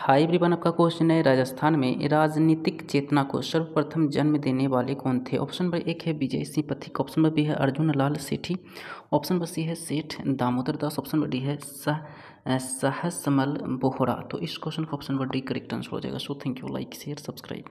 high ब्रिबन आपका question है राजस्थान में राजनीतिक चेतना को सर्वप्रथम जन्म देने वाले कौन थे ऑप्शन नंबर एक है विजय सिंह पथिक ऑप्शन नंबर बी है Arjun Lal Sethi option number C है Seth Damodar Das option number D है सह सहसमल बोहरा तो इस क्वेश्चन का option number D correct answer हो जाएगा so thank you like share subscribe